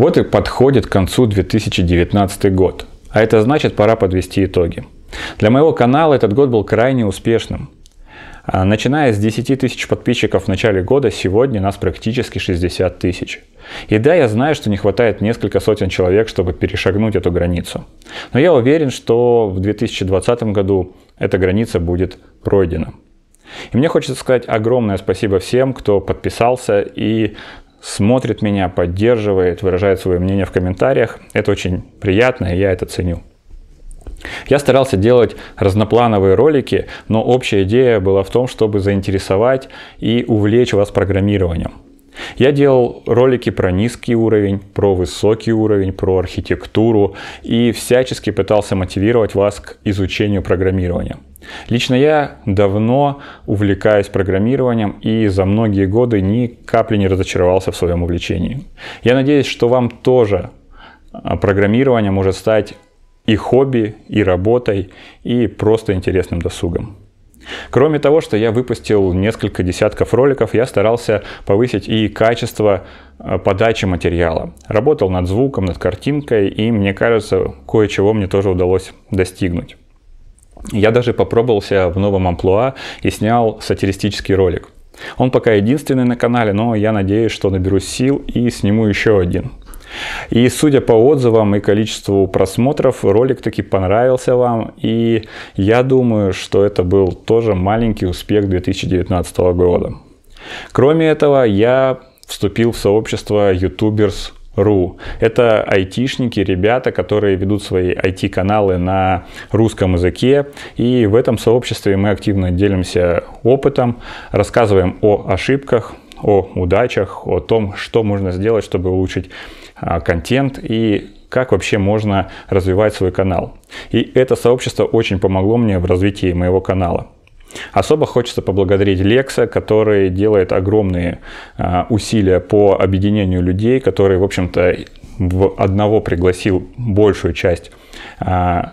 Вот и подходит к концу 2019 год. А это значит, пора подвести итоги. Для моего канала этот год был крайне успешным. А, начиная с 10 тысяч подписчиков в начале года, сегодня нас практически 60 тысяч. И да, я знаю, что не хватает несколько сотен человек, чтобы перешагнуть эту границу. Но я уверен, что в 2020 году эта граница будет пройдена. И мне хочется сказать огромное спасибо всем, кто подписался и смотрит меня, поддерживает, выражает свое мнение в комментариях. Это очень приятно, и я это ценю. Я старался делать разноплановые ролики, но общая идея была в том, чтобы заинтересовать и увлечь вас программированием. Я делал ролики про низкий уровень, про высокий уровень, про архитектуру и всячески пытался мотивировать вас к изучению программирования. Лично я давно увлекаюсь программированием и за многие годы ни капли не разочаровался в своем увлечении. Я надеюсь, что вам тоже а, программирование может стать и хобби, и работой, и просто интересным досугом. Кроме того, что я выпустил несколько десятков роликов, я старался повысить и качество э, подачи материала. Работал над звуком, над картинкой, и мне кажется, кое-чего мне тоже удалось достигнуть. Я даже попробовался в новом амплуа и снял сатиристический ролик. Он пока единственный на канале, но я надеюсь, что наберу сил и сниму еще один. И судя по отзывам и количеству просмотров, ролик таки понравился вам. И я думаю, что это был тоже маленький успех 2019 года. Кроме этого, я вступил в сообщество Youtubers ру. Это айтишники, ребята, которые ведут свои IT-каналы на русском языке. И в этом сообществе мы активно делимся опытом, рассказываем о ошибках, о удачах, о том, что можно сделать, чтобы улучшить а, контент и как вообще можно развивать свой канал. И это сообщество очень помогло мне в развитии моего канала. Особо хочется поблагодарить Лекса, который делает огромные а, усилия по объединению людей, который, в общем-то, в одного пригласил большую часть а,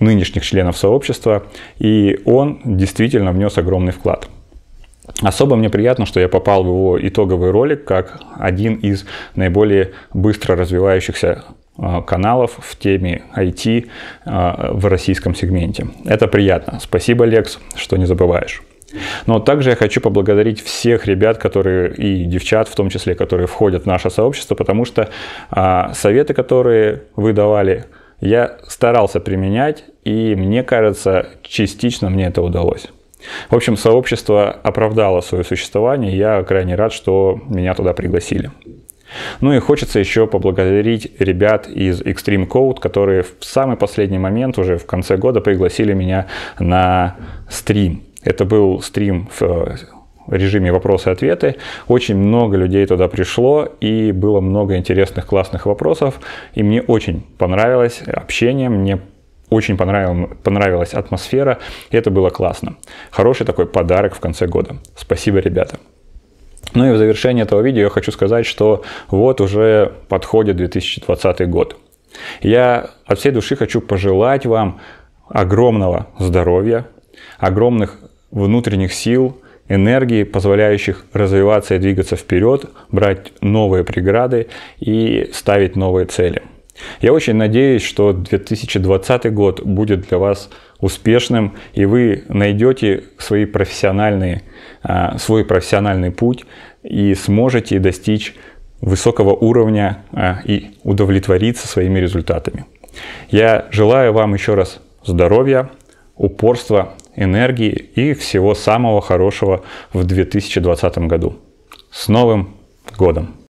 нынешних членов сообщества, и он действительно внес огромный вклад. Особо мне приятно, что я попал в его итоговый ролик как один из наиболее быстро развивающихся а, каналов в теме IT а, в российском сегменте. Это приятно. Спасибо, Лекс, что не забываешь. Но также я хочу поблагодарить всех ребят, которые и девчат в том числе, которые входят в наше сообщество, потому что а, советы, которые вы давали, я старался применять, и мне кажется, частично мне это удалось. В общем, сообщество оправдало свое существование, я крайне рад, что меня туда пригласили. Ну и хочется еще поблагодарить ребят из Extreme Code, которые в самый последний момент, уже в конце года, пригласили меня на стрим. Это был стрим в э, режиме вопросы-ответы. Очень много людей туда пришло, и было много интересных, классных вопросов. И мне очень понравилось общение, мне очень понравил, понравилась атмосфера, и это было классно. Хороший такой подарок в конце года. Спасибо, ребята. Ну и в завершение этого видео я хочу сказать, что вот уже подходит 2020 год. Я от всей души хочу пожелать вам огромного здоровья, огромных внутренних сил, энергии, позволяющих развиваться и двигаться вперед, брать новые преграды и ставить новые цели – я очень надеюсь, что 2020 год будет для вас успешным, и вы найдете свои профессиональные, а, свой профессиональный путь и сможете достичь высокого уровня а, и удовлетвориться своими результатами. Я желаю вам еще раз здоровья, упорства, энергии и всего самого хорошего в 2020 году. С Новым годом!